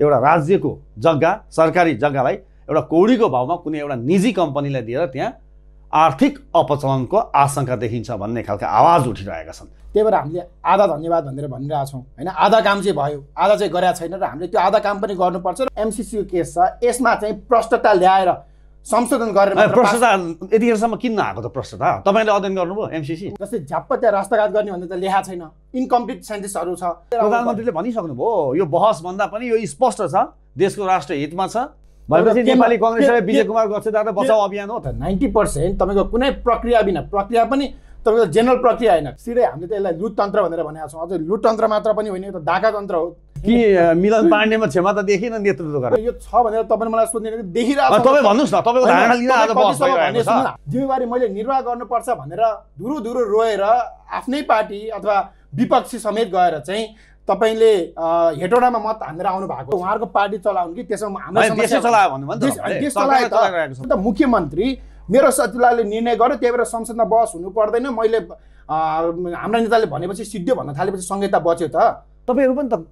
एउटा राज्यको जग्गा सरकारी जग्गालाई एउटा कौडीको भावमा कुनै एउटा निजी कम्पनीलाई दिएर त्यहाँ आर्थिक अपचलनको आशंका देखिन्छ भन्ने खालका आवाज उठिरहेका छन् त्यही भएर हामीले आधा धन्यवाद भनेर भनिरहेको छौँ होइन आधा काम चाहिँ भयो आधा चाहिँ गरेका छैन र हामीले त्यो आधा काम पनि गर्नुपर्छ र एमसिसीको केस छ यसमा चाहिँ प्रष्टता ल्याएर संशोधन गरेर त यतिखेरसम्म किन आएको त प्रश्न त तपाईँले अध्ययन गर्नुभयो एमसिसी जस्तै झ्याप्प त्यहाँ राष्ट्रघात गर्ने भन्दा त लेखा छैन इन्कम्प्लिट सेन्टेन्सहरू छ प्रधानमन्त्रीले भनिसक्नुभयो यो बहस भन्दा पनि यो स्पष्ट छ देशको राष्ट्र हितमा छ भनेपछि नेपाली कङ्ग्रेसलाई विजय कुमार गच्छदार बचाउ अभियान हो त नाइन्टी पर्सेन्ट तपाईँको कुनै प्रक्रिया बिना प्रक्रिया पनि तपाईँको जेनरल प्रक्रिया होइन सिधै हामीले त यसलाई लुटतन्त्र भनेर भनेका छौँ अझ लुटतन्त्र मात्र पनि होइन यो त डाकातन्त्र हो कि मिलन पाण्डेमा क्षमता देखिन नेतृत्व गरेर यो छ भनेर तपाईँले मलाई सोध्ने देखिरहेको तपाईँ भन्नुहोस् न तपाईँको धारणा लिन आज जिम्मेवारी मैले निर्वाह गर्नुपर्छ भनेर धुरु धुरु रोएर आफ्नै पार्टी अथवा विपक्षी समेत गएर चाहिँ तपाईँले हेटौडामा मत हानेर आउनु भएको उहाँहरूको पार्टी चलाउनु कि त्यसमा मुख्यमन्त्री मेरो सचिवालयले निर्णय गर्यो त्यही भएर संसदमा बहस हुनु पर्दैन मैले हाम्रा नेताले भनेपछि सिद्धो भन्न थालेपछि संहिता बच्यो त तपाईँहरू पनि त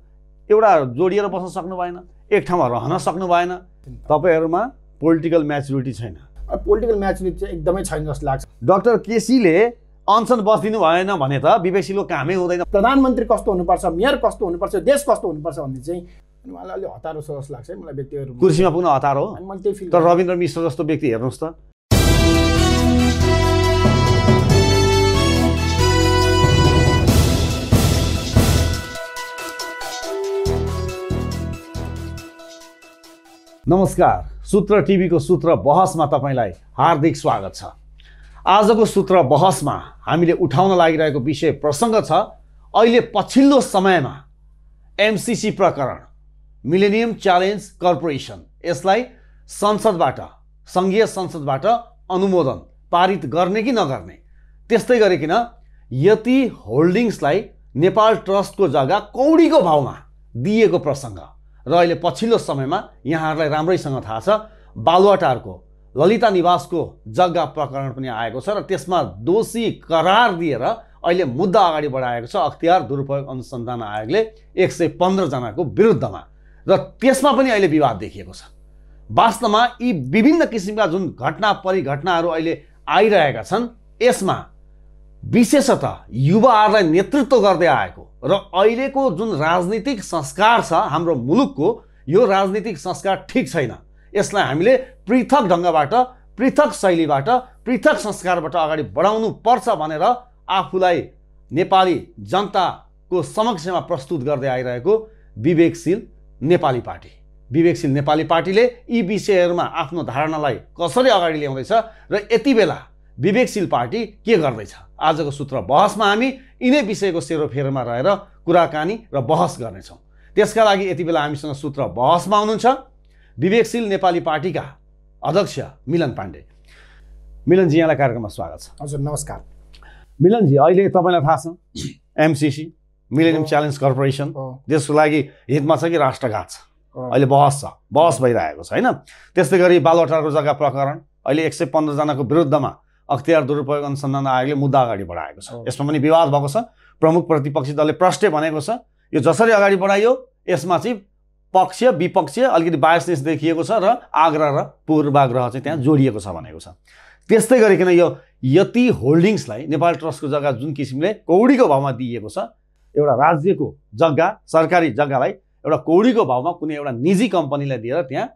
एउटा जोडिएर बस्न सक्नु भएन एक ठाउँमा रहन सक्नु भएन तपाईँहरूमा पोलिटिकल म्याच्युरिटी छैन पोलिटिकल म्याचुरिटी चाहिँ एकदमै छैन जस्तो लाग्छ डक्टर केसीले अनसन बसिदिनु भएन भने त विवेशीको कामै हुँदैन प्रधानमन्त्री कस्तो हुनुपर्छ मेयर कस्तो हुनुपर्छ देश कस्तो हुनुपर्छ भन्ने चाहिँ उहाँलाई अलिक हतारो छ जस्तो लाग्छ मलाई व्यक्तिहरू कुर्सीमा पुग्न हतार हो तर रविन्द्र मिश्र जस्तो व्यक्ति हेर्नुहोस् त नमस्कार सूत्र टिभीको सूत्र बहसमा तपाईँलाई हार्दिक स्वागत छ आजको सूत्र बहसमा हामीले उठाउन लागिरहेको विषय प्रसङ्ग छ अहिले पछिल्लो समयमा एमसिसी प्रकरण मिलेनियम च्यालेन्ज कर्पोरेसन यसलाई संसदबाट सङ्घीय संसदबाट अनुमोदन पारित गर्ने कि नगर्ने त्यस्तै गरिकन यति होल्डिङ्सलाई नेपाल ट्रस्टको जग्गा कौडीको भाउमा दिएको प्रसङ्ग र अहिले पछिल्लो समयमा यहाँहरूलाई राम्रैसँग थाहा छ बालुवाटारको ललिता निवासको जग्गा प्रकरण पनि आएको छ र त्यसमा दोषी करार दिएर अहिले मुद्दा अगाडि बढाएको छ अख्तियार दुरुपयोग अनुसन्धान आयोगले एक सय पन्ध्रजनाको विरुद्धमा र त्यसमा पनि अहिले विवाद देखिएको छ वास्तवमा यी विभिन्न किसिमका जुन घटना परिघटनाहरू अहिले आइरहेका छन् यसमा विशेषतः युवाहरूलाई नेतृत्व गर्दै आएको र अहिलेको जुन राजनीतिक संस्कार छ हाम्रो मुलुकको यो राजनीतिक संस्कार ठिक छैन यसलाई हामीले पृथक ढङ्गबाट पृथक शैलीबाट पृथक संस्कारबाट अगाडि बढाउनु पर्छ भनेर आफूलाई नेपाली जनताको समक्षमा प्रस्तुत गर्दै आइरहेको विवेकशील नेपाली पार्टी विवेकशील नेपाली पार्टीले यी विषयहरूमा आफ्नो धारणालाई कसरी अगाडि ल्याउँदैछ र यति बेला विवेकशील पार्टी के गर्दैछ आजको सूत्र बहसमा हामी यिनै विषयको सेरोफेरोमा रहेर कुराकानी र बहस गर्नेछौँ त्यसका लागि यति बेला हामीसँग सूत्र बहसमा हुनुहुन्छ विवेकशील नेपाली पार्टीका अध्यक्ष मिलन पाण्डे मिलनजी यहाँलाई कार्यक्रममा स्वागत छ हजुर नमस्कार मिलनजी अहिले तपाईँलाई थाहा छ एमसिसी मिलेनियम च्यालेन्ज कर्पोरेसन देशको लागि हितमा छ कि राष्ट्रघात छ अहिले बहस छ बहस भइरहेको छ होइन त्यस्तै गरी बालवाटारको जग्गा प्रकरण अहिले एक सय पन्ध्रजनाको विरुद्धमा अख्तियार दुरुपयोग अनुसन्धान आयोगले मुद्दा अगाडि बढाएको छ यसमा पनि विवाद भएको छ प्रमुख प्रतिपक्षी दलले प्रष्टे भनेको छ यो जसरी अगाडि बढाइयो यसमा चाहिँ पक्ष विपक्ष अलिकति बायसनेस देखिएको छ र आग्रह र पूर्वाग्रह चाहिँ त्यहाँ जोडिएको छ भनेको छ त्यस्तै गरिकन यो यति होल्डिङ्सलाई नेपाल ट्रस्टको जग्गा जुन किसिमले कौडीको भावमा दिइएको छ एउटा राज्यको जग्गा सरकारी जग्गालाई एउटा कौडीको भावमा कुनै एउटा निजी कम्पनीलाई दिएर त्यहाँ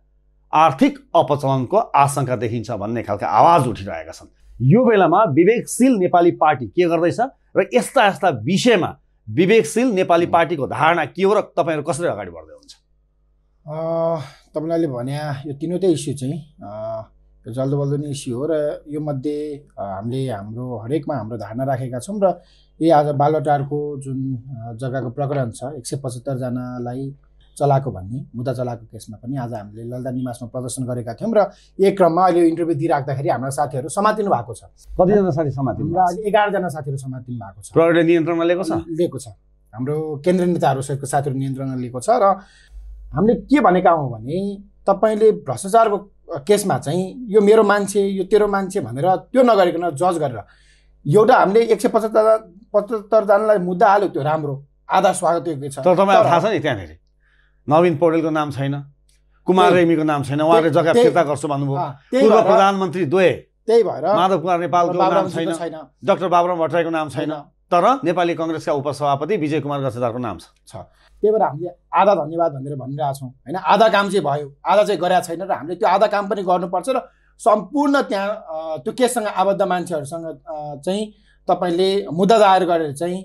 आर्थिक अपचलनको आशंका देखिन्छ भन्ने खालका आवाज उठिरहेका छन् यो बेलामा विवेकशील नेपाली पार्टी के गर्दैछ र यस्ता यस्ता विषयमा विवेकशील नेपाली पार्टीको धारणा के हो र तपाईँहरू कसरी अगाडि बढ्दै हुन्छ तपाईँलाई भने यो तिनवटै इस्यु चाहिँ जल्दो बल्दो नै इस्यु हो र यो मध्ये हामीले हाम्रो हरेकमा हाम्रो धारणा राखेका छौँ र यही आज बालटारको जुन जग्गाको प्रकरण छ एक सय पचहत्तरजनालाई चलाएको भन्ने मुद्दा चलाएको केसमा पनि आज हामीले ललिता निवासमा प्रदर्शन गरेका थियौँ र एक क्रममा अहिले इन्टरभ्यू दिइराख्दाखेरि हाम्रा साथीहरू समातिनु भएको छ कतिजना साथी समातिनु एघारजना साथीहरू समातिनु भएको छ प्रहरीले नियन्त्रणमा लिएको छ लिएको छ हाम्रो केन्द्रीय नेताहरू सहितको साथीहरू नियन्त्रणमा लिएको छ र हामीले के भनेका हौँ भने तपाईँले भ्रष्टाचारको केसमा चाहिँ यो मेरो मान्छे यो तेरो मान्छे भनेर त्यो नगरिकन जज गरेर एउटा हामीले एक सय पचहत्तर पचहत्तरजनालाई मुद्दा हाल्यो त्यो राम्रो आधा स्वागत योग्य छ तर तपाईँलाई थाहा छ नि त्यहाँनिर नवीन पौडेलको नाम छैन कुमार रेमीको नाम छैन उहाँले जग्गा फिर्ता गर्छु भन्नुभयो पूर्व प्रधानमन्त्री द्वे त्यही भएर माधव कुमार नेपालको नाम छैन डाक्टर बाबुराम भट्टराईको नाम छैन तर नेपाली कङ्ग्रेसका उपसभापति विजय कुमार गसेदारको नाम छ त्यही भएर हामीले आधा धन्यवाद भनेर भनिरहेछौँ होइन आधा काम चाहिँ भयो आधा चाहिँ गरेका छैन र हामीले त्यो आधा काम पनि गर्नुपर्छ र सम्पूर्ण त्यहाँ त्यो केससँग आबद्ध मान्छेहरूसँग चाहिँ तपाईँले मुद्दा दायर गरेर चाहिँ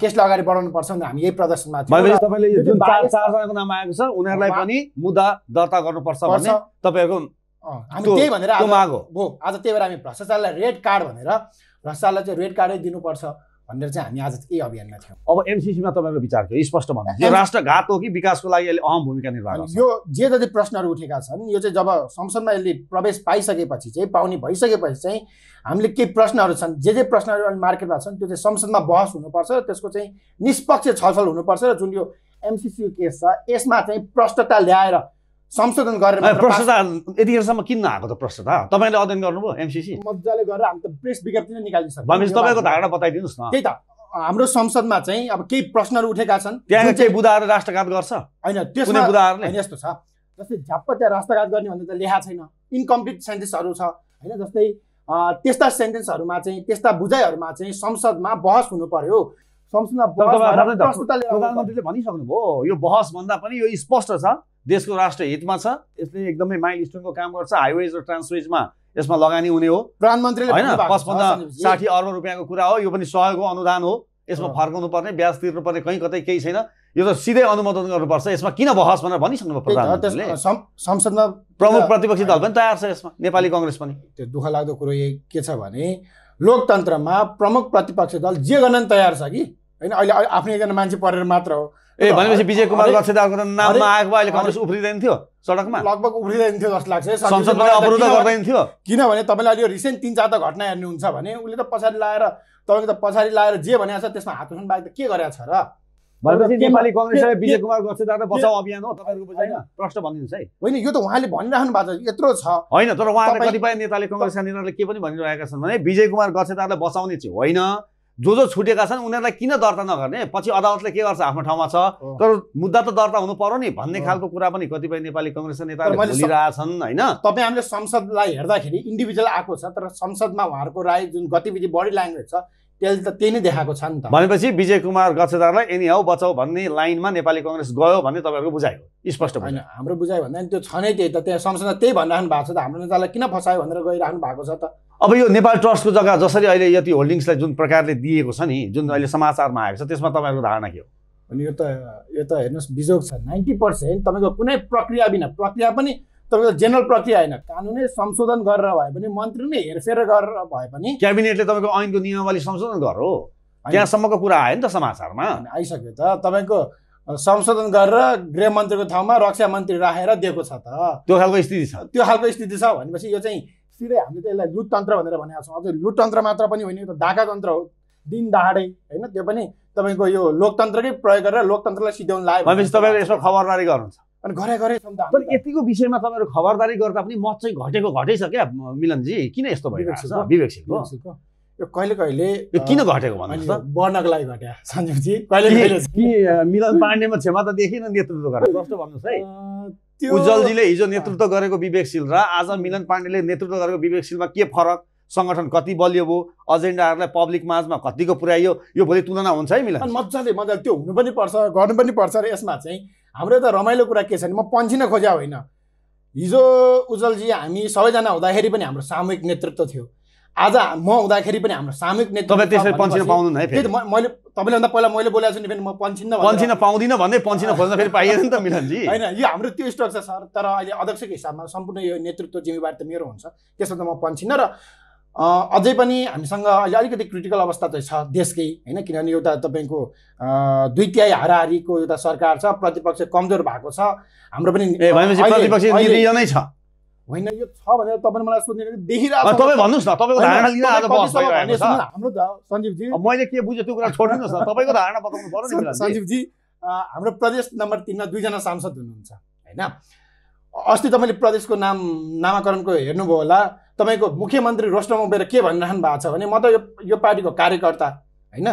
केसलाई अगाडि बढाउनु पर्छ भने हामी यही प्रदर्शनमा तपाईँले जुन चार चारजनाको नाम आएको छ उनीहरूलाई पनि मुद्दा दर्ता गर्नुपर्छ भन्ने तपाईँहरूको हामी त्यही भनेर आज त्यही भएर हामी भ्रष्टाचारलाई रेड कार्ड भनेर भ्रष्टाचारलाई चाहिँ रेड कार्डै दिनुपर्छ भनेर चाहिँ हामी आज यही अभियानमा थियौँ अब एमसिसीमा तपाईँको विचार के स्पष्ट भन्नु यो राष्ट्रघात हो कि विकासको लागि यसले अहम भूमिका निर्वाह यो जे जति प्रश्नहरू उठेका छन् यो चाहिँ जब संसदमा यसले प्रवेश पाइसकेपछि चाहिँ पाउने भइसकेपछि चाहिँ हामीले केही प्रश्नहरू छन् जे जे प्रश्नहरू अहिले मार्केटमा छन् त्यो चाहिँ संसदमा बहस हुनुपर्छ र त्यसको चाहिँ निष्पक्ष छलफल हुनुपर्छ र जुन यो एमसिसी केस छ यसमा चाहिँ प्रष्टता ल्याएर संशोधन गरेर प्रश्नता यतिखेरसम्म किन आएको त प्रश्नता तपाईँले अध्ययन गर्नुभयो एमसिसी मजाले गरेर हामी त प्रेस विज्ञप्ति नै सक्छ भनेपछि तपाईँको धारणा बताइदिनुहोस् न त्यही त हाम्रो संसदमा चाहिँ अब केही प्रश्नहरू उठेका छन् त्यहाँ चाहिँ बुधाएर राष्ट्रघात गर्छ होइन त्यसमा बुधाएर यस्तो छ जस्तै झ्याप्प त्यहाँ राष्ट्रघात गर्ने भन्दा त लेखा छैन इन्कम्प्लिट सेन्टेन्सहरू छ होइन जस्तै त्यस्ता सेन्टेन्सहरूमा चाहिँ त्यस्ता बुझाइहरूमा चाहिँ संसदमा बहस हुनु पर्यो प्रधानमन्त्रीले भनिसक्नुभयो यो बहस भन्दा पनि यो स्पष्ट छ देशको राष्ट्र हितमा छ यसले एकदमै माइल स्टोनको काम गर्छ हाइवेज र ट्रान्सवेजमा यसमा लगानी हुने हो प्रधानमन्त्रीले होइन पचपन्न साठी अर्ब रुपियाँको कुरा हो यो पनि सहयोगको अनुदान हो यसमा फर्काउनु पर्ने ब्याज तिर्नुपर्ने कहीँ कतै केही छैन यो त सिधै अनुमोदन गर्नुपर्छ यसमा किन बहस भनेर भनिसक्नुभयो प्रधानमन्त्रीले संसदमा प्रमुख प्रतिपक्षी दल पनि तयार छ यसमा नेपाली कङ्ग्रेस पनि त्यो दुःख लाग्दो कुरो यही के छ भने लोकतन्त्रमा प्रमुख प्रतिपक्ष दल जे गर्न तयार छ कि होइन अहिले आफ्नो एकजना मान्छे परेर मात्र हो ए भनेपछि विजय कुमार नाममा आएको अहिले कङ्ग्रेस उफ्रिँदैन थियो सडकमा लगभग उफ्रिँदैन थियो जस्तो लाग्छ संसदमा अवरोध गर्दैन थियो किनभने तपाईँले अहिले यो रिसेन्ट तिन चारवटा घटना हेर्नुहुन्छ भने उसले त पछाडि लाएर तपाईँको त पछाडि लाएर जे भनेको छ त्यसमा हात उठाउनु बाहेक त के गरेको छ र प्रश्न होइन यो त उहाँले भनिरहनु भएको छ यत्रो छ होइन तर उहाँले कतिपय नेताले कङ्ग्रेसका नेताले के पनि भनिरहेका छन् भने विजय कुमार गच्छेदारलाई बचाउने चाहिँ होइन जो जो छुटेका छन् उनीहरूलाई किन दर्ता नगर्ने पछि अदालतले के गर्छ आफ्नो ठाउँमा छ तर मुद्दा त दर्ता हुनु पर्यो नि भन्ने खालको कुरा पनि कतिपय नेपाली कङ्ग्रेसका नेताहरूले छन् होइन तपाईँ हामीले संसदलाई हेर्दाखेरि इन्डिभिजुअल आएको छ तर संसदमा उहाँहरूको राय जुन गतिविधि बडी ल्याङ्ग्वेज छ त्यसले त त्यही नै देखाएको छ नि त भनेपछि विजय कुमार गच्छदारलाई एनी हौ बचाऊ भन्ने लाइनमा नेपाली कङ्ग्रेस गयो भन्ने तपाईँहरूको बुझायो स्पष्ट होइन हाम्रो बुझायो भन्दा नि त्यो छ नै त्यही त त्यहाँ संसदमा त्यही भनिरहनु भएको छ त हाम्रो नेतालाई किन फसायो भनेर गइराख्नु भएको छ त अब यो नेपाल ट्रस्टको जग्गा जसरी अहिले यति होल्डिङ्सलाई जुन प्रकारले दिएको छ नि जुन अहिले समाचारमा आएको छ त्यसमा तपाईँहरूको धारणा के हो अनि यो त यो त हेर्नुहोस् बिजोग छ नाइन्टी पर्सेन्ट तपाईँको कुनै प्रक्रिया बिना प्रक्रिया पनि तपाईँको जेनरल प्रक्रिया होइन कानुनै संशोधन गरेर भए पनि मन्त्री नै हेरफेर गरेर भए पनि क्याबिनेटले तपाईँको ऐनको नियमावली संशोधन गर हो त्यहाँसम्मको कुरा आयो नि त समाचारमा आइसक्यो त तपाईँको संशोधन गरेर गृहमन्त्रीको ठाउँमा रक्षा मन्त्री राखेर दिएको छ त त्यो खालको स्थिति छ त्यो खालको स्थिति छ भनेपछि यो चाहिँ सिधै हामीले त यसलाई लुटतन्त्र भनेर भनेका छौँ अझ लुटतन्त्र मात्र पनि होइन यो त ढाकातन्त्र हो दिन दाडै होइन त्यो पनि तपाईँको यो लोकतन्त्रकै प्रयोग गरेर लोकतन्त्रलाई सिध्याउनु लाग्यो भनेपछि तपाईँको यसमा खबरदारी गर्नुहुन्छ अनि घरे घरे तर यतिको विषयमा तपाईँहरू खबरदारी गर्दा पनि मत चाहिँ घटेको क्या मिलनजी किन यस्तो भइरहेको विवेक सिंहको यो कहिले कहिले यो किन घटेको त बढ्नको लागि घट्या सञ्जीवजी कहिले कहिले कि मिलन पाण्डेमा क्षमता देखिन नेतृत्व गरेर कस्तो भन्नुहोस् है त्यो उज्जवलजीले हिजो नेतृत्व गरेको विवेकशील र आज मिलन पाण्डेले नेतृत्व गरेको विवेकशीलमा के फरक सङ्गठन कति बलियो भयो एजेन्डाहरूलाई पब्लिक माझमा कतिको पुर्याइयो यो भोलि तुलना हुन्छ है मिलन मजाले मजाले त्यो हुनु पनि पर्छ गर्नु पनि पर्छ र यसमा चाहिँ हाम्रो यता रमाइलो कुरा के छ भने म पन्छिन खोज्या होइन हिजो उजलजी हामी सबैजना हुँदाखेरि पनि हाम्रो सामूहिक नेतृत्व थियो आज म हुँदाखेरि पनि हाम्रो सामूहिक नेतृत्व त्यसरी है फेरि मैले तपाईँले पहिला मैले बोलेको छु नि फेरि म पन्छिन्न पन्छिन पाउँदिनँ भन्दै पन्छिन खोज्न फेरि पाइएन नि त मिलनजी होइन यो हाम्रो त्यो स्ट्रक्चर सर तर अहिले अध्यक्षको हिसाबमा सम्पूर्ण यो नेतृत्व जिम्मेवारी त मेरो हुन्छ त्यसमा त म पन्छिन्न र अझै पनि हामीसँग अहिले अलिकति क्रिटिकल अवस्था चाहिँ छ देशकै होइन किनभने एउटा तपाईँको द्वितीय हाराहारीको एउटा सरकार छ प्रतिपक्ष कमजोर भएको छ हाम्रो पनि नै छ होइन यो छ भनेर तपाईँले मलाई सोध्ने देखिरहेको भन्नुहोस् न तपाईँको धारणा हाम्रो सञ्जीवजी मैले के बुझेँ त्यो कुरा न तपाईँको धारणा बताउनु पर्छ सञ्जीवजी हाम्रो प्रदेश नम्बर तिनमा दुईजना सांसद हुनुहुन्छ होइन अस्ति तपाईँले प्रदेशको नाम नामाकरणको हेर्नुभयो होला तपाईँको मुख्यमन्त्री रोस्टमा उभिएर के भनिराख्नु भएको छ भने म त यो यो पार्टीको कार्यकर्ता होइन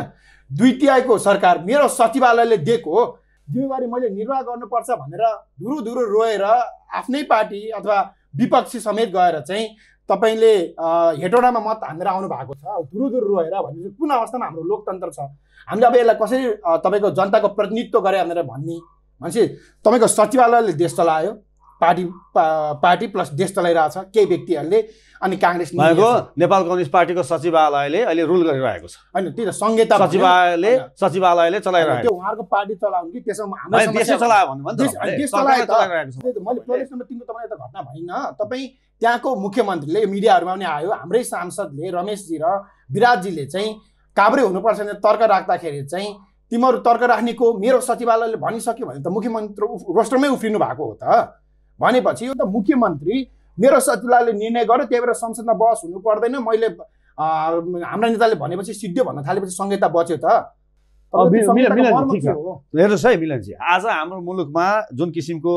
दुई तिहाईको सरकार मेरो सचिवालयले दिएको हो जिम्मेवारी मैले निर्वाह गर्नुपर्छ भनेर धुरु धुरु रोएर आफ्नै पार्टी अथवा विपक्षी समेत गएर चाहिँ तपाईँले हेटौँडामा मत हानेर आउनु भएको छ धुरु धुरु रोएर भनेपछि कुन अवस्थामा हाम्रो लोकतन्त्र छ हामीले अब यसलाई कसरी तपाईँको जनताको प्रतिनिधित्व गरे भनेर भन्ने भनेपछि तपाईँको सचिवालयले देश चलायो पार्टी पा, पार्टी प्लस देश चलाइरहेछ केही व्यक्तिहरूले अनि काङ्ग्रेस नेपाल कम्युनिस्ट पार्टीको सचिवालयले अहिले रुल गरिरहेको छ होइन त्यही त संहिता सचिवालयले सचिवालयले चलाइरहेको त्यो उहाँहरूको पार्टी चलाउनु कि त्यसमा मैले नम्बर त घटना भएन तपाईँ त्यहाँको मुख्यमन्त्रीले यो मिडियाहरूमा पनि आयो हाम्रै सांसदले रमेशजी र विराजजीले चाहिँ काभ्रे हुनुपर्छ भने तर्क राख्दाखेरि चाहिँ तिमीहरू तर्क राख्नेको मेरो सचिवालयले भनिसक्यो भने त मुख्यमन्त्री रोस्टरमै उफ्रिनु भएको हो त भनेपछि यो त मुख्यमन्त्री मेरो सचिवालयले निर्णय गर्यो त्यही भएर संसदमा बहस हुनु पर्दैन मैले हाम्रा नेताले भनेपछि सिद्धो भन्न थालेपछि संहिता बच्यो त हेर्नुहोस् है मिलनजी आज हाम्रो मुलुकमा जुन किसिमको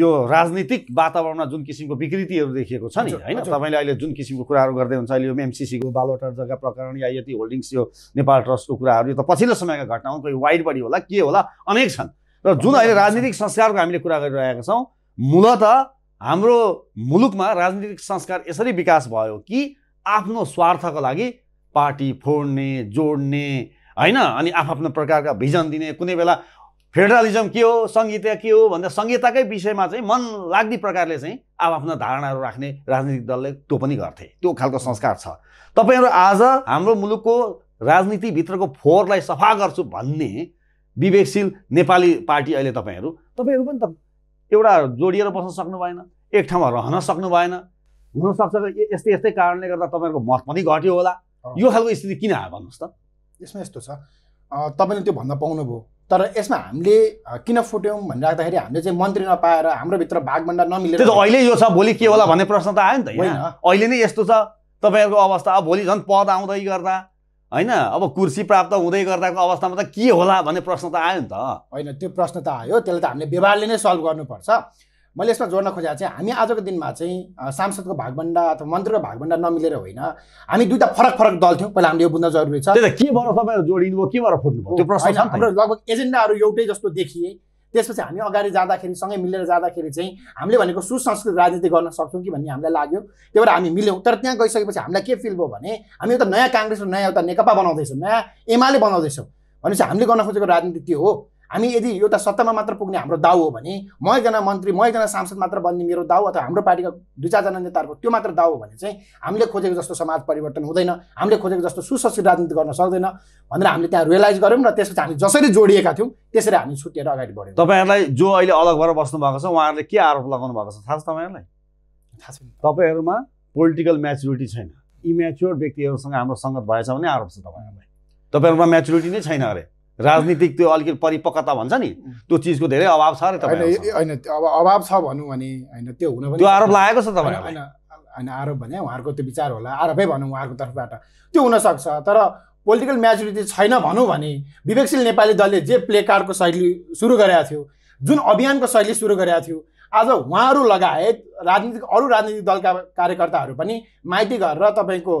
यो राजनीतिक वातावरणमा जुन किसिमको विकृतिहरू देखिएको छ नि होइन तपाईँले अहिले जुन किसिमको कुराहरू गर्दै हुन्छ अहिले यो एमसिसीको बालवाटार जग्गा प्रकरण या यति होल्डिङ्स यो नेपाल ट्रस्टको कुराहरू यो त पछिल्लो समयका घटना हो कोही वाइड बडी होला के होला अनेक छन् र जुन अहिले राजनीतिक संस्कारको हामीले कुरा गरिरहेका छौँ मूलत हाम्रो मुलुकमा राजनीतिक संस्कार यसरी विकास भयो कि आफ्नो स्वार्थको लागि पार्टी फोड्ने जोड्ने होइन अनि आफ्नो प्रकारका भिजन दिने कुनै बेला फेडरलिजम के हो संहिता के हो भन्दा संहिताकै विषयमा चाहिँ मन लाग्ने प्रकारले चाहिँ आफ्ना धारणाहरू राख्ने राजनीतिक दलले त्यो पनि गर्थे त्यो खालको संस्कार छ तपाईँहरू आज हाम्रो मुलुकको राजनीतिभित्रको फोहोरलाई सफा गर्छु भन्ने विवेकशील नेपाली पार्टी अहिले तपाईँहरू तपाईँहरू पनि त एउटा जोडिएर बस्न सक्नु भएन एक ठाउँमा रहन सक्नु भएन हुनसक्छ यस्तै यस्तै कारणले गर्दा तपाईँहरूको मत पनि घट्यो होला यो खालको स्थिति किन आयो भन्नुहोस् त यसमा यस्तो छ तपाईँले त्यो भन्न पाउनुभयो तर यसमा हामीले किन फुट्यौँ भनिराख्दाखेरि हामीले चाहिँ मन्त्री नपाएर हाम्रोभित्र भागभन्डा नमिलेर त्यो त अहिले यो छ भोलि के होला भन्ने प्रश्न त आयो नि त होइन अहिले नै यस्तो छ तपाईँहरूको अवस्था अब भोलि झन् पद आउँदै गर्दा होइन अब कुर्सी प्राप्त हुँदै गर्दाको अवस्थामा त के होला भन्ने प्रश्न त आयो नि त होइन त्यो प्रश्न त आयो त्यसलाई त हामीले व्यवहारले नै सल्भ गर्नुपर्छ मैले यसमा जोड्न खोजेको चाहिँ हामी आजको दिनमा चाहिँ सांसदको भागभन्डा अथवा मन्त्रीको भागभन्डा नमिलेर होइन हामी दुईवटा फरक फरक दल थियौँ पहिला हामीले यो बुझ्न जरुरी छ के भएर तपाईँहरू जोडिनु भयो के भएर फुट्नु भयो हाम्रो लगभग एजेन्डाहरू एउटै जस्तो देखिए त्यसपछि हामी अगाडि जाँदाखेरि सँगै मिलेर जाँदाखेरि चाहिँ हामीले भनेको सुसंस्कृत राजनीति गर्न सक्छौँ कि भन्ने हामीलाई लाग्यो त्यही भएर हामी मिल्यौँ तर त्यहाँ गइसकेपछि हामीलाई के फिल भयो भने हामी एउटा नयाँ काङ्ग्रेस र नयाँ एउटा नेकपा बनाउँदैछौँ नयाँ एमाले बनाउँदैछौँ भनेपछि हामीले गर्न खोजेको राजनीति त्यो हो हामी यदि एउटा सत्तामा मात्र पुग्ने हाम्रो दाउ हो भने म एकजना मन्त्री म एकजना सांसद मात्र बन्ने मेरो दाउ अथवा हाम्रो पार्टीका दुई चारजना नेताहरूको त्यो मात्र दाउ हो भने चाहिँ हामीले खोजेको जस्तो समाज परिवर्तन हुँदैन हामीले खोजेको जस्तो सुसक्षित राजनीति गर्न सक्दैन भनेर हामीले त्यहाँ रियलाइज गऱ्यौँ र त्यसपछि हामी जसरी जोडिएका थियौँ त्यसरी हामी छुट्टिएर अगाडि बढ्यौँ तपाईँहरूलाई जो अहिले अलग भएर बस्नु भएको छ उहाँहरूले के आरोप लगाउनु भएको छ थाहा छ तपाईँहरूलाई थाहा छैन तपाईँहरूमा पोलिटिकल म्याच्युरिटी छैन इम्याच्योर व्यक्तिहरूसँग हाम्रो सङ्गत भएछ भने आरोप छ तपाईँहरूलाई तपाईँहरूमा म्याच्युरिटी नै छैन अरे राजनीतिक त्यो अलिकति परिपक्वता भन्छ नि त्यो चिजको धेरै अभाव छ होइन अब अभाव छ भनौँ भने होइन त्यो हुन त्यो आरोप लागेको छ तपाईँ होइन होइन आरोप भने उहाँहरूको त्यो विचार होला आरोपै भनौँ उहाँहरूको तर्फबाट त्यो हुनसक्छ तर पोलिटिकल म्याचुरिटी छैन भनौँ भने विवेकशील नेपाली दलले जे प्ले कार्डको शैली सुरु गरेको थियो जुन अभियानको शैली सुरु गरेको थियो आज उहाँहरू लगायत राजनीतिक अरू राजनीतिक दलका कार्यकर्ताहरू पनि माइती गरेर तपाईँको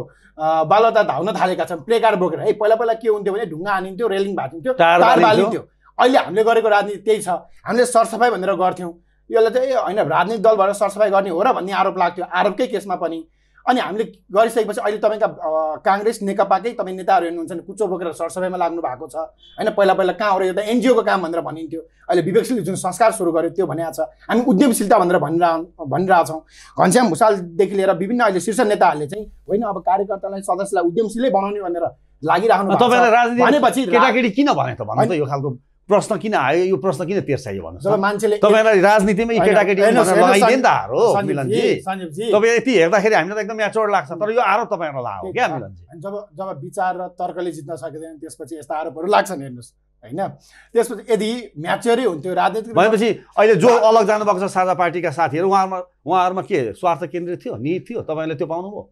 बालता धाउन थालेका छन् प्लेकार्ड बोकेर है पहिला पहिला के हुन्थ्यो भने ढुङ्गा हानिन्थ्यो रेलिङ भाटिन्थ्यो तार बालिन्थ्यो अहिले हामीले गरेको राजनीति त्यही छ हामीले सरसफाइ भनेर गर्थ्यौँ यसलाई चाहिँ होइन राजनीतिक दल दलबाट सरसफाइ गर्ने हो र भन्ने आरोप लाग्थ्यो आरोपकै केसमा पनि अनि हामीले गरिसकेपछि अहिले तपाईँका काङ्ग्रेस नेकपाकै तपाईँ नेताहरू हेर्नुहुन्छ भने कुचो बोकेर सरसफाइमा लाग्नु भएको छ होइन पहिला पहिला कहाँ हो यो त एनजिओको काम भनेर भनिन्थ्यो अहिले विवेकशील जुन संस्कार सुरु गर्यो त्यो भनिएको छ हामी उद्यमशीलता भनेर भनिरह भनिरहेछौँ घनश्याम भुषालदेखि लिएर विभिन्न अहिले शीर्ष नेताहरूले चाहिँ होइन अब कार्यकर्तालाई सदस्यलाई उद्यमशीलै बनाउने भनेर लागिरहनु भनेपछि केटाकेटी किन भने त भन्नु त यो खालको प्रश्न किन आयो यो प्रश्न किन तेर्सायो भन्नुहोस् मान्छेले तपाईँलाई राजनीतिमै केटाकेटी त हो मिलनजी तपाईँ यति हेर्दाखेरि हामीलाई एकदम यहाँ लाग्छ तर यो आरोप तपाईँहरूलाई लाग्यो क्या मिलनजी जब जब विचार र तर्कले जित्न सकिँदैन त्यसपछि यस्ता आरोपहरू लाग्छन् हेर्नुहोस् होइन त्यसपछि यदि म्याचरै हुन्थ्यो राजनीतिक भनेपछि अहिले जो अलग जानुभएको छ साझा पार्टीका साथीहरू उहाँहरूमा उहाँहरूमा के स्वार्थ केन्द्रित थियो नि थियो तपाईँले त्यो पाउनुभयो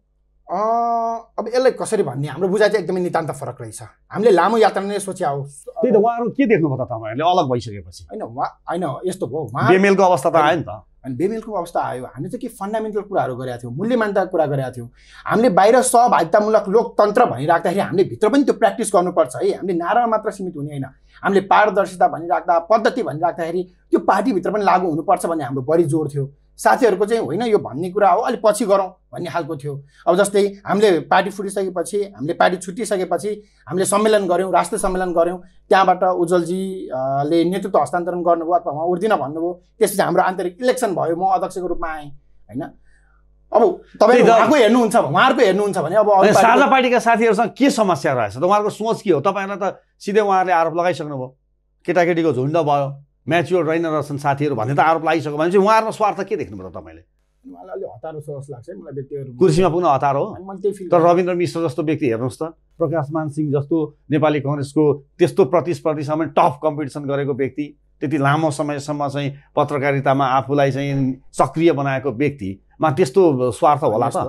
अब यसलाई कसरी भन्ने हाम्रो बुझाइ चाहिँ एकदमै नितान्त फरक रहेछ हामीले लामो यात्रा नै सोचे हो त्यही त उहाँहरू के देख्नुभयो त तपाईँहरूले अलग भइसकेपछि होइन वा होइन यस्तो भयो उहाँ बेमेलको अवस्था त आयो नि त अनि बेमेलको अवस्था आयो हामीले चाहिँ के फन्डामेन्टल कुराहरू गरेका थियौँ मूल्यमानताको कुरा गरेका थियौँ हामीले बाहिर सहभागितामूलक लोकतन्त्र भनिराख्दाखेरि हामीले भित्र पनि त्यो प्र्याक्टिस गर्नुपर्छ है हामीले नारा मात्र सीमित हुने होइन हामीले पारदर्शिता भनिराख्दा पद्धति भनिराख्दाखेरि त्यो पार्टीभित्र पनि लागु हुनुपर्छ भन्ने हाम्रो बढी जोड थियो साथीहरूको चाहिँ होइन यो भन्ने कुरा हो अलिक पछि गरौँ भन्ने खालको थियो अब जस्तै हामीले पार्टी फुटिसकेपछि हामीले पार्टी छुटिसकेपछि हामीले सम्मेलन गऱ्यौँ राष्ट्रिय सम्मेलन गऱ्यौँ त्यहाँबाट उज्जवलजीले नेतृत्व हस्तान्तरण गर्नुभयो अथवा उहाँ उर्दिन भन्नुभयो त्यसपछि हाम्रो आन्तरिक इलेक्सन भयो म अध्यक्षको रूपमा आएँ होइन अब तपाईँ उहाँको हेर्नुहुन्छ उहाँहरूको हेर्नुहुन्छ भने अब साझा पार्टीका साथीहरूसँग के समस्या रहेछ त उहाँहरूको सोच के हो तपाईँहरूलाई त सिधै उहाँहरूले आरोप लगाइसक्नुभयो केटाकेटीको झुन्ड भयो म्याच्योर रहेन रहेछन् साथीहरू भन्ने त आरोप लागिसक्यो भने चाहिँ उहाँहरूमा स्वार्थ के देख्नुभयो त तपाईँले अलिक हतारो छ जस्तो लाग्छ मलाई व्यक्तिहरू कुर्सीमा पुग्न हतार हो तर रविन्द्र मिश्र जस्तो व्यक्ति हेर्नुहोस् त प्रकाशमान सिंह जस्तो नेपाली कङ्ग्रेसको त्यस्तो प्रतिस्पर्धीसम्म टफ कम्पिटिसन गरेको व्यक्ति त्यति लामो समयसम्म चाहिँ पत्रकारितामा आफूलाई चाहिँ सक्रिय बनाएको व्यक्तिमा त्यस्तो स्वार्थ होला त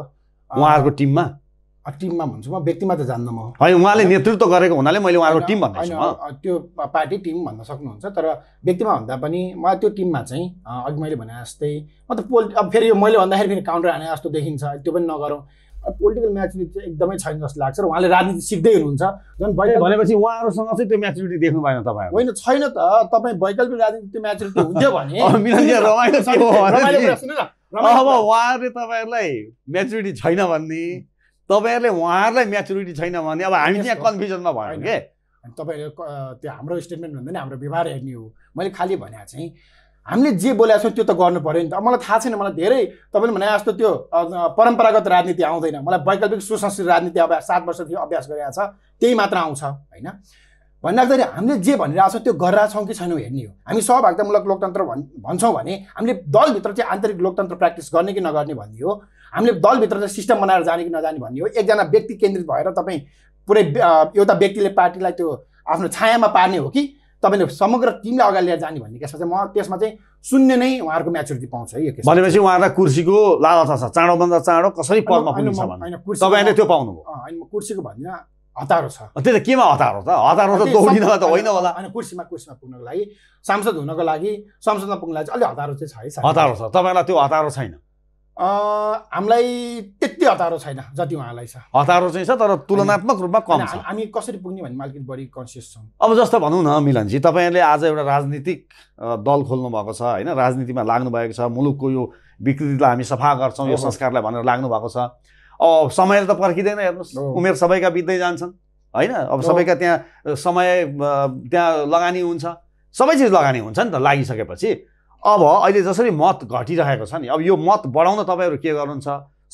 उहाँहरूको टिममा टिममा भन्छु म व्यक्तिमा त जान्न म होइन उहाँले नेतृत्व गरेको हुनाले मैले उहाँको टिम भन्नु होइन त्यो पार्टी टिम भन्न सक्नुहुन्छ तर व्यक्तिमा भन्दा पनि म त्यो टिममा चाहिँ अघि मैले भने जस्तै म त पोल अब फेरि यो मैले भन्दाखेरि फेरि काउन्टर हाने जस्तो देखिन्छ त्यो पनि नगरौँ पोलिटिकल म्याचुरिटी चाहिँ एकदमै छैन जस्तो लाग्छ र उहाँले राजनीति सिक्दै हुनुहुन्छ झन् भनेपछि उहाँहरूसँग चाहिँ त्यो म्याचुरिटी देख्नु भएन तपाईँ होइन छैन त तपाईँ वैकल्पिक राजनीति त्यो म्याचुरिटी हुन्थ्यो भने अब तपाईँहरूलाई म्याचुरिटी छैन भन्ने तपाईँहरूले उहाँहरूलाई म्याचुरिटी छैन भने अब हामी त्यहाँ कन्फ्युजनमा भयो के तपाईँहरूले त्यो हाम्रो स्टेटमेन्ट भन्दा नि हाम्रो व्यवहार हेर्ने हो मैले खालि भने चाहिँ हामीले जे बोलेको छौँ त्यो त गर्नु पऱ्यो नि त मलाई थाहा छैन मलाई धेरै तपाईँले भने जस्तो त्यो परम्परागत राजनीति आउँदैन मलाई वैकल्पिक सुसंस्कृत राजनीति अब सात वर्षदेखि अभ्यास गरिरहेको छ त्यही मात्र आउँछ होइन भन्दाखेरि हामीले जे भनिरहेछौँ त्यो गरिरहेछौँ कि छैनौँ हेर्ने हो हामी सहभागितामूलक लोकतन्त्र भन् भन्छौँ भने हामीले दलभित्र चाहिँ आन्तरिक लोकतन्त्र प्र्याक्टिस गर्ने कि नगर्ने भन्ने हो हामीले दलभित्र चाहिँ सिस्टम बनाएर जाने कि नजाने भन्ने हो एकजना व्यक्ति केन्द्रित भएर तपाईँ पुरै एउटा व्यक्तिले पार्टीलाई त्यो आफ्नो छायामा पार्ने हो कि तपाईँले समग्र टिमलाई अगाडि लिएर जाने भन्ने केसमा चाहिँ म त्यसमा चाहिँ शून्य नै उहाँहरूको म्याचुरिटी पाउँछ है यो केस भनेपछि उहाँहरूलाई कुर्सीको लालसा छ चाँडोभन्दा चाँडो कसरी पदमा पुग्नु छ होइन कुर्सी त्यो पाउनुभयो होइन म कुर्सीको भन्दिनँ हतारो छ त्यही त केमा हतारो त हतारो त दौडिनमा त होइन होला अनि कुर्सीमा कुर्सीमा पुग्नको लागि सांसद हुनको लागि संसदमा पुग्नको लागि अलिक हतारो चाहिँ छ है हतारो छ तपाईँलाई त्यो हतारो छैन हामीलाई त्यति हतारो छैन जति उहाँलाई छ हतारो चाहिँ छ तर तुलनात्मक रूपमा कम छ हामी कसरी पुग्ने भन्ने अलिकति बढी कन्सियस छौँ अब जस्तो भनौँ न मिलनजी तपाईँले आज एउटा राजनीतिक दल खोल्नु भएको छ होइन राजनीतिमा लाग्नु भएको छ मुलुकको यो विकृतिलाई हामी सफा गर्छौँ यो संस्कारलाई भनेर लाग्नु भएको छ समय त पर्खिँदैन हेर्नुहोस् उमेर सबैका बित्दै जान्छन् होइन अब सबैका त्यहाँ समय त्यहाँ लगानी हुन्छ सबै चिज लगानी हुन्छ नि त लागिसकेपछि अब अहिले जसरी मत घटिरहेको छ नि अब यो मत बढाउन तपाईँहरू के गर्नुहुन्छ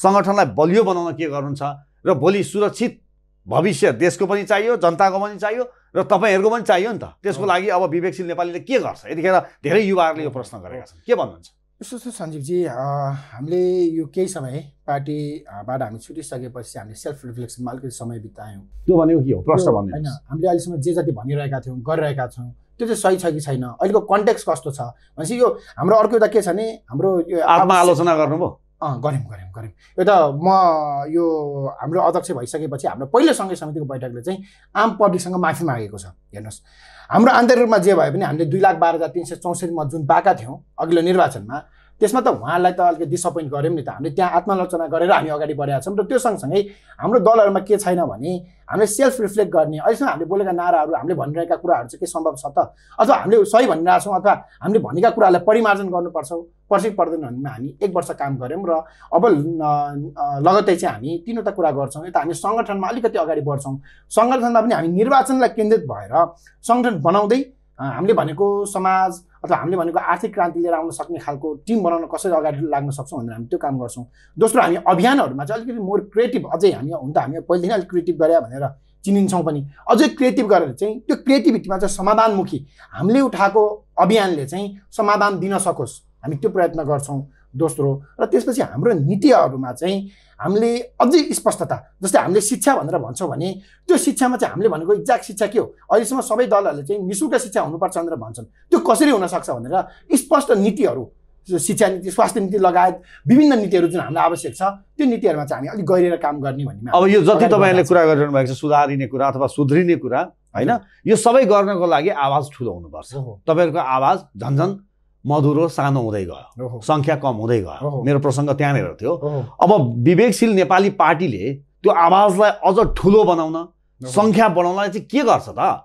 सङ्गठनलाई बलियो बनाउन के गर्नुहुन्छ र भोलि सुरक्षित भविष्य देशको पनि चाहियो जनताको पनि चाहियो र तपाईँहरूको पनि चाहियो नि त त्यसको लागि अब विवेकशील नेपालीले के गर्छ यतिखेर धेरै युवाहरूले यो प्रश्न गरेका छन् के भन्नुहुन्छ यस्तो सञ्जीवजी हामीले यो केही समय पार्टीबाट हामी छुटिसकेपछि हामीले सेल्फ रिफ्लेक्सनमा अलिकति समय बितायौँ त्यो भनेको के हो प्रश्न भन्नु होइन हामीले अहिलेसम्म जे जति भनिरहेका थियौँ गरिरहेका छौँ त्यो चाहिँ सही छ कि छैन अहिलेको कन्टेक्स्ट कस्तो छ भनेपछि यो हाम्रो अर्को एउटा के छ भने हाम्रो यो आत्मा आलोचना गर्नुभयो गऱ्यौँ गऱ्यौँ गऱ्यौँ त म यो हाम्रो अध्यक्ष भइसकेपछि हाम्रो पहिलो सङ्घीय समितिको बैठकले चाहिँ आम पब्लिकसँग माफी मागेको छ हेर्नुहोस् हाम्रो आन्तरिक रूपमा जे भए पनि हामीले दुई लाख बाह्र हजार तिन सय चौसठीमा जुन पाएका थियौँ अघिल्लो निर्वाचनमा त्यसमा त उहाँलाई त अलिकति डिसपोइन्ट गऱ्यौँ नि त हामीले त्यहाँ आत्मालोचना गरेर हामी अगाडि बढेका छौँ र त्यो सँगसँगै हाम्रो दलहरूमा के छैन भने हामीले सेल्फ रिफ्लेक्ट गर्ने अहिलेसम्म हामीले बोलेका नाराहरू हामीले भनिरहेका कुराहरू चाहिँ के सम्भव छ त अथवा हामीले सही भनिरहेछौँ अथवा हामीले भनेका कुराहरूलाई परिमार्जन गर्नुपर्छौँ पर्सि पर्दैन भने हामी एक वर्ष काम गऱ्यौँ र अब लगत्तै चाहिँ हामी तिनवटा कुरा गर्छौँ यता हामी सङ्गठनमा अलिकति अगाडि बढ्छौँ सङ्गठनमा पनि हामी निर्वाचनलाई केन्द्रित भएर सङ्गठन बनाउँदै हामीले भनेको समाज अथवा हामीले भनेको आर्थिक क्रान्ति लिएर आउन सक्ने खालको टिम बनाउन कसरी अगाडि लाग्न सक्छौँ भनेर हामी त्यो काम गर्छौँ दोस्रो हामी अभियानहरूमा चाहिँ अलिकति मोर क्रिएटिभ अझै हामी हुन त हामी पहिलेदेखि अलिक क्रिएटिभ गरे भनेर चिनिन्छौँ पनि अझै क्रिएटिभ गरेर चाहिँ त्यो क्रिएटिभिटीमा चाहिँ समाधानमुखी हामीले उठाएको अभियानले चाहिँ समाधान दिन सकोस् हामी त्यो प्रयत्न गर्छौँ दोस्रो र त्यसपछि हाम्रो नीतिहरूमा चाहिँ हामीले अझै स्पष्टता जस्तै हामीले शिक्षा भनेर भन्छौँ भने त्यो शिक्षामा चाहिँ हामीले भनेको इक्ज्याक्ट शिक्षा के हो अहिलेसम्म सबै दलहरूले चाहिँ नि शुल्क शिक्षा हुनुपर्छ भनेर भन्छन् त्यो कसरी हुनसक्छ भनेर स्पष्ट नीतिहरू शिक्षा नीति स्वास्थ्य नीति लगायत विभिन्न नीतिहरू जुन हामीलाई आवश्यक छ त्यो नीतिहरूमा चाहिँ हामी अलिक गहिरेर काम गर्ने भन्ने अब यो जति तपाईँले कुरा गरिरहनु भएको छ सुधारिने कुरा अथवा सुध्रिने कुरा होइन यो सबै गर्नको लागि आवाज ठुलो हुनुपर्छ तपाईँहरूको आवाज झन्झन मधुरो सानो हुँदै गयो सङ्ख्या कम हुँदै गयो मेरो प्रसङ्ग त्यहाँनिर थियो अब विवेकशील नेपाली पार्टीले त्यो आवाजलाई अझ ठुलो बनाउन सङ्ख्या बढाउनलाई चाहिँ के गर्छ त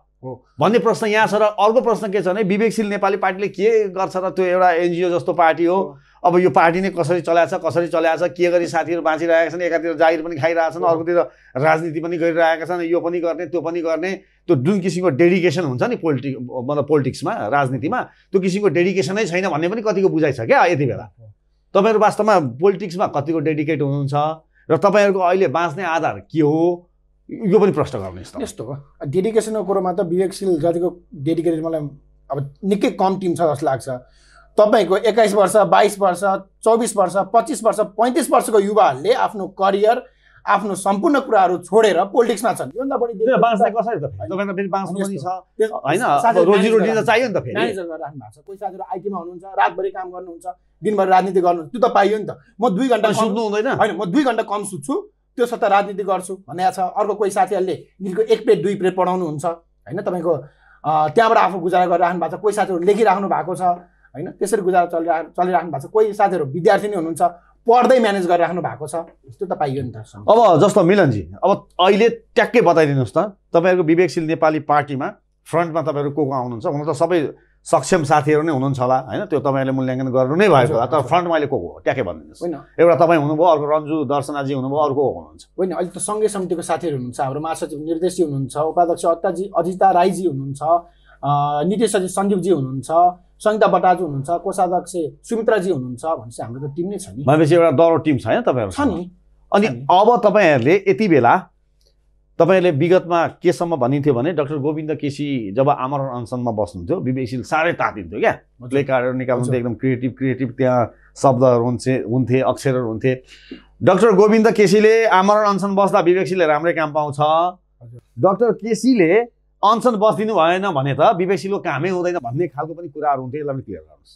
भन्ने प्रश्न यहाँ छ र अर्को प्रश्न के छ भने विवेकशील नेपाली पार्टीले के गर्छ त त्यो एउटा एनजिओ जस्तो पार्टी हो अब यो पार्टी नै कसरी चलाएछ कसरी चलाएछ के गरी साथीहरू बाँचिरहेका छन् एकातिर जागिर पनि खाइरहेका छन् अर्कोतिर राजनीति पनि गरिरहेका छन् यो पनि गर्ने त्यो पनि गर्ने त्यो जुन किसिमको डेडिकेसन हुन्छ नि पोलिटि मतलब पोलिटिक्समा राजनीतिमा त्यो किसिमको डेडिकेसनै छैन भन्ने पनि कतिको बुझाइ छ क्या यति बेला तपाईँहरू वास्तवमा पोलिटिक्समा कतिको डेडिकेट हुनुहुन्छ र तपाईँहरूको अहिले बाँच्ने आधार के हो यो पनि प्रश्न गर्ने यस्तो हो डेडिकेसनको कुरोमा त विवेकशील जतिको डेडिकेटेड मलाई अब निकै कम टिम छ जस्तो लाग्छ तपाईँको एक्काइस वर्ष बाइस वर्ष चौबिस वर्ष पच्चिस वर्ष पैँतिस वर्षको युवाहरूले आफ्नो करियर आफ्नो सम्पूर्ण कुराहरू छोडेर पोलिटिक्समा छन् कोही साथीहरू आइटीमा हुनुहुन्छ रातभरि काम गर्नुहुन्छ दिनभरि राजनीति गर्नु त्यो त पाइयो नि त म दुई घन्टा सुत्नु हुँदैन होइन म दुई घन्टा कम सुत्छु त्यो सत्ता राजनीति गर्छु भनेको छ अर्को कोही साथीहरूले निको एक पेट दुई पेट पढाउनुहुन्छ होइन तपाईँको त्यहाँबाट आफू गुजारा गरिराख्नु भएको छ कोही साथीहरू लेखिराख्नु भएको छ होइन त्यसरी गुजारा चलिरह चलिराख्नु भएको छ कोही साथीहरू विद्यार्थी नै हुनुहुन्छ पढ्दै म्यानेज गरिराख्नु भएको छ यस्तो त पाइयो नि त अब जस्तो मिलनजी अब अहिले ट्याक्कै बताइदिनुहोस् त तपाईँहरूको विवेकशील नेपाली पार्टीमा फ्रन्टमा तपाईँहरू को को आउनुहुन्छ हुन त सबै सक्षम साथीहरू नै हुनुहुन्छ होला होइन त्यो तपाईँहरूले मूल्याङ्कन गर्नु नै भएको होला तर फ्रन्टमा अहिले को को हो ट्याक्कै भनिदिनुहोस् होइन एउटा तपाईँ हुनुभयो अर्को रन्जु दर्शनाजी हुनुभयो अर्को हुनुहुन्छ होइन अहिले त सङ्घीय समितिको साथीहरू हुनुहुन्छ हाम्रो महासचिव निर्देशी हुनुहुन्छ उपाध्यक्ष अत्ताजी अजिता राईजी हुनुहुन्छ नीति सचिव सन्दीपजी हुनुहुन्छ सङ्गीता बटाजु हुनुहुन्छ कोषाध्यक्ष सुमित्राजी हुनुहुन्छ भनेपछि हाम्रो त टिम नै छ नि भनेपछि एउटा दह्रो टिम छ होइन तपाईँहरू छ नि अनि अब तपाईँहरूले यति बेला तपाईँहरूले विगतमा केसम्म भनिन्थ्यो भने डाक्टर गोविन्द केसी जब आमरण अनसनमा बस्नुहुन्थ्यो विवेकशील साह्रै तातिन्थ्यो क्या प्ले कार्डहरू निकाल्नुहुन्थ्यो एकदम क्रिएटिभ क्रिएटिभ त्यहाँ शब्दहरू हुन्थे हुन्थे अक्षरहरू हुन्थे डाक्टर गोविन्द केसीले आमरण अनसन बस्दा विवेकशीलले राम्रै काम पाउँछ डाक्टर केसीले अनसन बसिदिनु भएन भने त विवेकशीलको कामै हुँदैन भन्ने खालको पनि कुराहरू हुन्थ्यो यसलाई पनि क्लियर गर्नुहोस्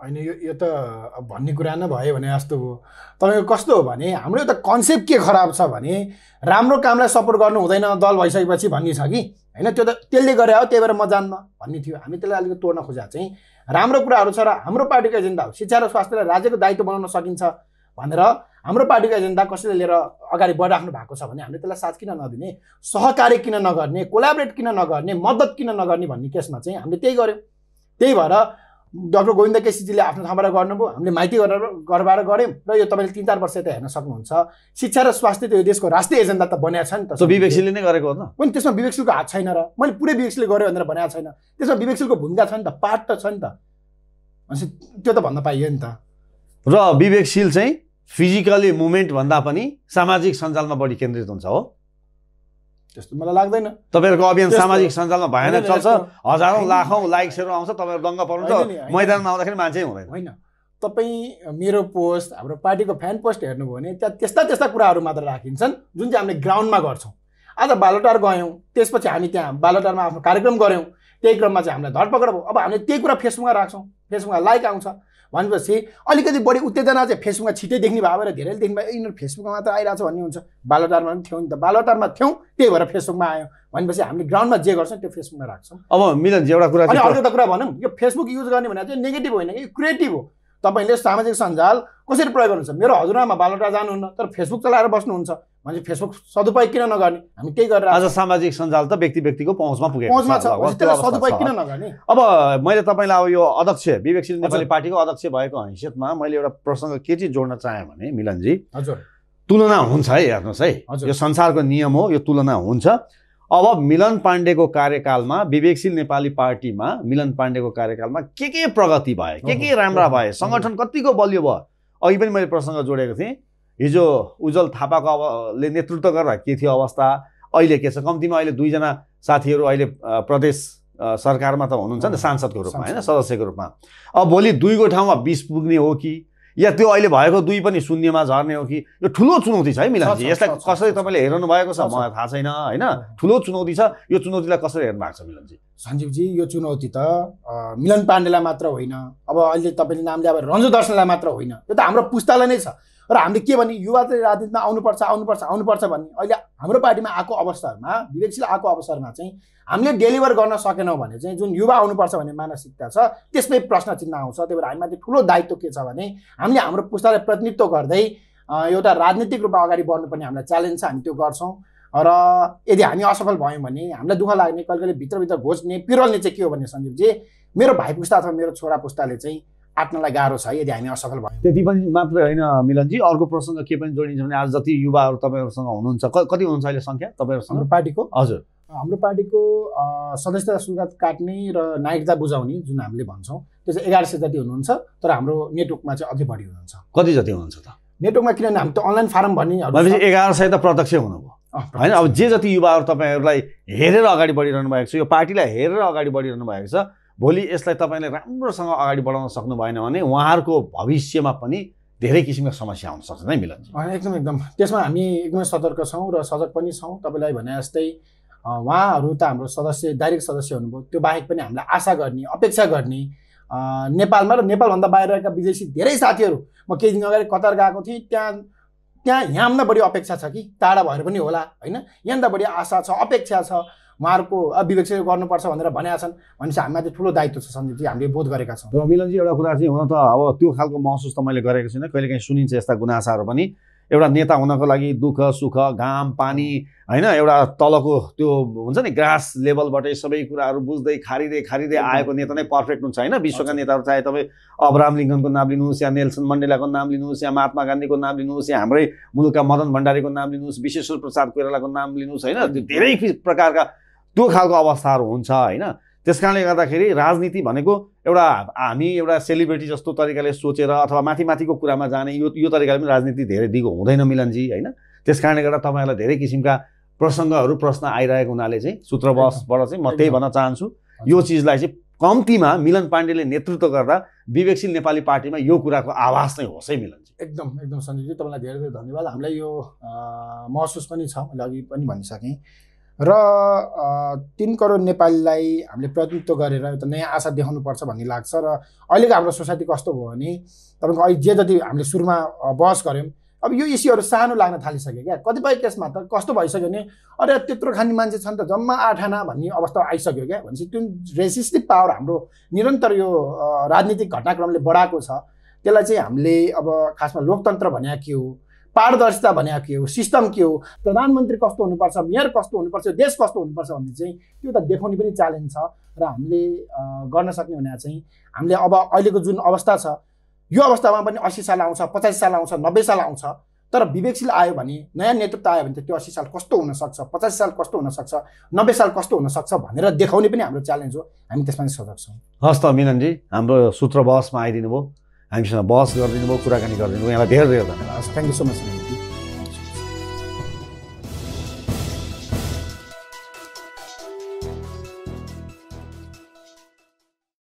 होइन यो यो त भन्ने कुरा भयो भने जस्तो हो तपाईँको कस्तो हो भने हाम्रो यो त कन्सेप्ट के खराब छ भने राम्रो कामलाई सपोर्ट गर्नु हुँदैन दल भइसकेपछि भन्ने छ कि होइन त्यो त त्यसले गरे हो त्यही भएर म जान्न भन्ने थियो हामी त्यसलाई अलिकति तोड्न खोजेको चाहिँ राम्रो कुराहरू छ र हाम्रो पार्टीको एजेन्डा हो शिक्षा र स्वास्थ्यलाई राज्यको दायित्व बनाउन सकिन्छ भनेर हाम्रो पार्टीको एजेन्डा कसैले लिएर अगाडि बढिराख्नु भएको छ भने हामीले त्यसलाई साथ किन नदिने सहकार्य किन नगर्ने कोलाबरेट किन नगर्ने मद्दत किन नगर्ने भन्ने केसमा चाहिँ हामीले त्यही गऱ्यौँ त्यही भएर डक्टर गोविन्द केसीजीले आफ्नो ठाउँबाट गर्नुभयो हामीले माइती गरेर गरबाट गऱ्यौँ र यो तपाईँले तिन चार वर्ष त हेर्न सक्नुहुन्छ शिक्षा र स्वास्थ्य त यो देशको राष्ट्रिय एजेन्डा त बनाएको छ नि त विवेकशीले नै गरेको हो त पनि त्यसमा विवेकशीलको हात छैन र मैले पुरै विवेकशीले गरेँ भनेर भनेको छैन त्यसमा विवेकशीलको भूमिका छ नि त पाठ त छ नि त त्यो त भन्न पाइयो नि त र विवेकशील चाहिँ फिजिकली मुभमेन्ट भन्दा पनि सामाजिक सञ्जालमा बढी केन्द्रित हुन्छ हो त्यस्तो मलाई लाग्दैन तपाईँहरूको अभियान सामाजिक सञ्जालमा भएन चल्छ हजारौँ लाखौँ लाइक्सहरू आउँछ तपाईँहरू दङ्ग पर्नुहुन्छ मैदानमा आउँदाखेरि मान्छे हुँदैन होइन तपाईँ मेरो पोस्ट हाम्रो पार्टीको फ्यान पोस्ट हेर्नुभयो भने त्यहाँ त्यस्ता त्यस्ता कुराहरू मात्र राखिन्छन् जुन चाहिँ हामीले ग्राउन्डमा गर्छौँ आज बालोटार गयौँ त्यसपछि हामी त्यहाँ बालोटारमा आफ्नो कार्यक्रम गऱ्यौँ त्यही क्रममा चाहिँ हामीलाई धरपकड भयो अब हामीले त्यही कुरा फेसबुकमा राख्छौँ फेसबुकमा लाइक आउँछ भनेपछि अलिकति बढी उत्तेजना चाहिँ फेसबुकमा छिटै देख्ने भयो भएर धेरैले देख्ने भयो यिनीहरू फेसबुकमा मात्र आइरहेको छ भन्ने हुन्छ बालोटारमा पनि थियौँ नि त बालोटारमा थियौँ त्यही भएर फेसबुकमा आयो भनेपछि हामीले ग्राउन्डमा जे गर्छौँ त्यो फेसबुकमा राख्छौँ अब मिलन एउटा कुरा अर्को त कुरा भनौँ यो फेसबुक युज गर्ने भनेर चाहिँ नेगेटिभ होइन कि क्रिएटिभ हो तपाईँले सामाजिक सञ्जाल कसरी प्रयोग गर्नुहुन्छ मेरो हजुरआमा बालोटा जानुहुन्न तर फेसबुक चलाएर बस्नुहुन्छ भने फेसबुक सदुपयोग किन नगर्ने हामी केही गरेर आज सामाजिक सञ्जाल त व्यक्ति व्यक्तिको पहुँचमा पुगेको सदुपयोग किन नगर्ने अब मैले तपाईँलाई अब यो अध्यक्ष विवेकशील नेपाली पार्टीको अध्यक्ष भएको हैसियतमा मैले एउटा प्रसङ्ग के चाहिँ जोड्न चाहेँ भने मिलनजी हजुर तुलना हुन्छ है हेर्नुहोस् है यो संसारको नियम हो यो तुलना हुन्छ अब मिलन पाण्डेको कार्यकालमा विवेकशील नेपाली पार्टीमा मिलन पाण्डेको कार्यकालमा के के प्रगति भए के के राम्रा भए सङ्गठन कतिको बलियो भयो अघि पनि मैले प्रसङ्ग जोडेको थिएँ हिजो उज्जवल थापाको अब नेतृत्व गर्दा के थियो अवस्था अहिले के छ कम्तीमा अहिले दुईजना साथीहरू अहिले प्रदेश सरकारमा त हुनुहुन्छ नि सांसदको रूपमा होइन सदस्यको रूपमा अब भोलि दुईको ठाउँमा बिस पुग्ने हो कि या त्यो अहिले भएको दुई पनि शून्यमा झर्ने हो कि यो ठुलो चुनौती छ है मिलनजी यसलाई कसरी तपाईँले हेर्नु भएको छ मलाई थाहा छैन होइन ठुलो चुनौती छ यो चुनौतीलाई कसरी हेर्नु भएको छ मिलनजी सञ्जीवजी यो चुनौती त मिलन पाण्डेलाई मात्र होइन अब अहिले तपाईँले नाम अब रञ्जु दर्शनलाई मात्र होइन यो त हाम्रो पुस्तालाई नै छ र हामीले के भने युवा चाहिँ राजनीतिमा आउनुपर्छ आउनुपर्छ आउनुपर्छ भन्ने अहिले हाम्रो पार्टीमा आएको अवसरमा विवेकशील आएको अवसरमा चाहिँ हामीले डेलिभर गर्न सकेनौँ भने चाहिँ जुन युवा आउनुपर्छ भन्ने मानसिकता छ त्यसमै प्रश्न चिन्ह आउँछ त्यही भएर हामीमाथि ठुलो दायित्व के छ भने हामीले हाम्रो पुस्तालाई प्रतिनिधित्व गर्दै एउटा राजनीतिक रूपमा अगाडि बढ्नुपर्ने हामीलाई च्यालेन्ज छ हामी त्यो गर्छौँ र यदि हामी असफल भयौँ भने हामीलाई दुःख लाग्ने कहिले कहिले भित्रभित्र घोज्ने पिरल्ने चाहिँ के हो भने सञ्जीवजी मेरो भाइ पुस्ता अथवा मेरो छोरा पुस्ताले चाहिँ आँट्नलाई गाह्रो छ यदि हामी असफल भयो त्यति पनि मात्रै होइन मिलनजी अर्को प्रसङ्ग के पनि जोडिन्छ भने आज जति युवाहरू तपाईँहरूसँग हुनुहुन्छ कति हुनुहुन्छ अहिले सङ्ख्या तपाईँहरूसँग हाम्रो पार्टीको हजुर हाम्रो पार्टीको सदस्यता सुरुवात काट्ने र नायकता बुझाउने जुन हामीले भन्छौँ त्यो चाहिँ एघार सय जति हुनुहुन्छ तर हाम्रो नेटवर्कमा चाहिँ अझै बढी हुनुहुन्छ कति जति हुनुहुन्छ त नेटवर्कमा किनभने हामी त अनलाइन फारम भन्ने एघार सय त प्रत्यक्ष हुनुभयो होइन अब जे जति युवाहरू तपाईँहरूलाई हेरेर अगाडि बढिरहनु भएको छ यो पार्टीलाई हेरेर अगाडि बढिरहनु भएको छ भोलि यसलाई तपाईँले राम्रोसँग अगाडि बढाउन सक्नु भएन भने उहाँहरूको भविष्यमा पनि धेरै किसिमका समस्या आउन सक्छ नै मिलन एकदम एकदम त्यसमा हामी एकदमै सतर्क छौँ र सजग पनि छौँ तपाईँलाई भने जस्तै उहाँहरू त हाम्रो सदस्य डाइरेक्ट सदस्य हुनुभयो त्यो बाहेक पनि हामीलाई आशा गर्ने अपेक्षा गर्ने नेपालमा र नेपालभन्दा बाहिर बाहिरका विदेशी धेरै साथीहरू म केही दिन अगाडि कतार गएको थिएँ त्यहाँ त्यहाँ यहाँभन्दा बढी अपेक्षा छ कि टाढा भएर पनि होला होइन यहाँभन्दा बढी आशा छ अपेक्षा छ उहाँहरूको अभिव्यक्ति गर्नुपर्छ भनेर भनेका छन् भनेपछि चाहिँ ठुलो दायित्व छ सन्दीपजी हामीले बोध गरेका छौँ र मिलनजी एउटा कुरा चाहिँ हुन त अब त्यो खालको महसुस त मैले गरेको छुइनँ कहिलेकाहीँ सुनिन्छ यस्ता गुनासाहरू पनि एउटा नेता हुनको लागि दुःख सुख घाम पानी होइन एउटा तलको त्यो हुन्छ नि ग्रास लेभलबाटै सबै कुराहरू बुझ्दै खारिँदै खारिँदै आएको नेता नै पर्फेक्ट हुन्छ होइन विश्वका नेताहरू चाहे तपाईँ अब्राम लिङ्कनको नाम लिनुहोस् या नेल्सन मण्डेलाको नाम लिनुहोस् या महात्मा गान्धीको नाम लिनुहोस् या हाम्रै मुलुकका मदन भण्डारीको नाम लिनुहोस् विश्वेश्वर प्रसाद कोइरालाको नाम लिनुहोस् होइन धेरै प्रकारका त्यो खालको अवस्थाहरू हुन्छ होइन त्यस कारणले गर्दाखेरि राजनीति भनेको एउटा हामी एउटा सेलिब्रेटी जस्तो तरिकाले सोचेर अथवा माथि माथिको कुरामा जाने यो यो तरिकाले पनि राजनीति धेरै दिगो हुँदैन मिलनजी होइन त्यस कारणले गर्दा तपाईँहरूलाई धेरै किसिमका प्रसङ्गहरू प्रश्न आइरहेको हुनाले चाहिँ सूत्रवशबाट चाहिँ म त्यही भन्न चाहन्छु यो चिजलाई चाहिँ कम्तीमा मिलन पाण्डेले नेतृत्व गर्दा विवेकशील नेपाली पार्टीमा यो कुराको आवाज चाहिँ होस् है मिलनजी एकदम एकदम सञ्जीवजी तपाईँलाई धेरै धेरै धन्यवाद हामीलाई यो महसुस पनि छ मैले अघि पनि भनिसकेँ र तिन करोड नेपालीलाई हामीले प्रतिनिधित्व गरेर एउटा नयाँ आशा देखाउनुपर्छ भन्ने लाग्छ र अहिलेको हाम्रो सोसाइटी कस्तो भयो भने तपाईँको अहिले जे जति हामीले सुरुमा बहस गऱ्यौँ अब यो इस्युहरू सानो लाग्न थालिसक्यो क्या कतिपय केसमा त कस्तो भइसक्यो भने अरे त्यत्रो खाने मान्छे छन् त जम्मा आठ आना भन्ने अवस्था आइसक्यो क्या भनेपछि त्यो रेसिस्टिभ पावर हाम्रो निरन्तर यो राजनीतिक घटनाक्रमले बढाएको छ त्यसलाई चाहिँ हामीले अब खासमा लोकतन्त्र भन्या के हो पारदर्शिता भनेको के हो सिस्टम के हो प्रधानमन्त्री कस्तो हुनुपर्छ मेयर कस्तो हुनुपर्छ देश कस्तो हुनुपर्छ भन्ने चाहिँ त्यो त देखाउने पनि च्यालेन्ज छ र हामीले गर्न सक्ने भने चाहिँ हामीले अब अहिलेको जुन अवस्था छ यो अवस्थामा पनि असी साल आउँछ पचास साल आउँछ नब्बे साल आउँछ तर विवेकशील आयो भने नयाँ नेतृत्व आयो भने त त्यो असी साल कस्तो हुनसक्छ पचास साल कस्तो हुनसक्छ नब्बे साल कस्तो हुनसक्छ भनेर देखाउने पनि हाम्रो च्यालेन्ज हो हामी त्यसमा सजग छौँ हस् त मिलनजी हाम्रो बहसमा आइदिनु भयो हामीसँग बहस गरिदिनु भयो कुराकानी गरिदिनु भयो यहाँलाई धेरै धेरै धन्यवाद थ्याङ्क यू सो मच